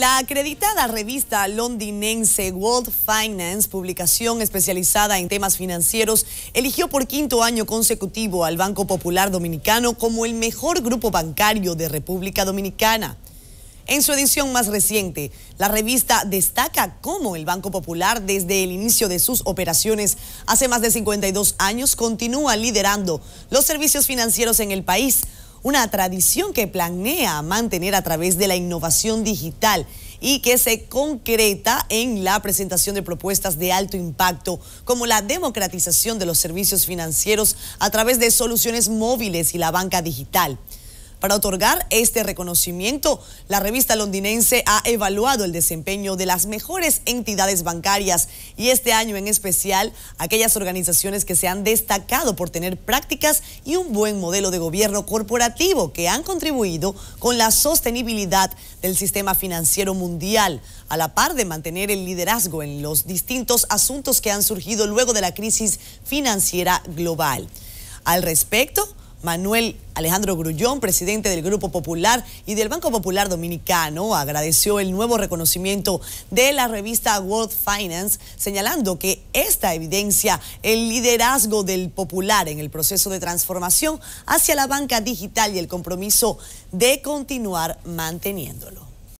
La acreditada revista londinense World Finance, publicación especializada en temas financieros, eligió por quinto año consecutivo al Banco Popular Dominicano como el mejor grupo bancario de República Dominicana. En su edición más reciente, la revista destaca cómo el Banco Popular, desde el inicio de sus operaciones hace más de 52 años, continúa liderando los servicios financieros en el país una tradición que planea mantener a través de la innovación digital y que se concreta en la presentación de propuestas de alto impacto, como la democratización de los servicios financieros a través de soluciones móviles y la banca digital. Para otorgar este reconocimiento, la revista londinense ha evaluado el desempeño de las mejores entidades bancarias y este año en especial aquellas organizaciones que se han destacado por tener prácticas y un buen modelo de gobierno corporativo que han contribuido con la sostenibilidad del sistema financiero mundial, a la par de mantener el liderazgo en los distintos asuntos que han surgido luego de la crisis financiera global. Al respecto, Manuel Alejandro Grullón, presidente del Grupo Popular y del Banco Popular Dominicano, agradeció el nuevo reconocimiento de la revista World Finance, señalando que esta evidencia el liderazgo del Popular en el proceso de transformación hacia la banca digital y el compromiso de continuar manteniéndolo.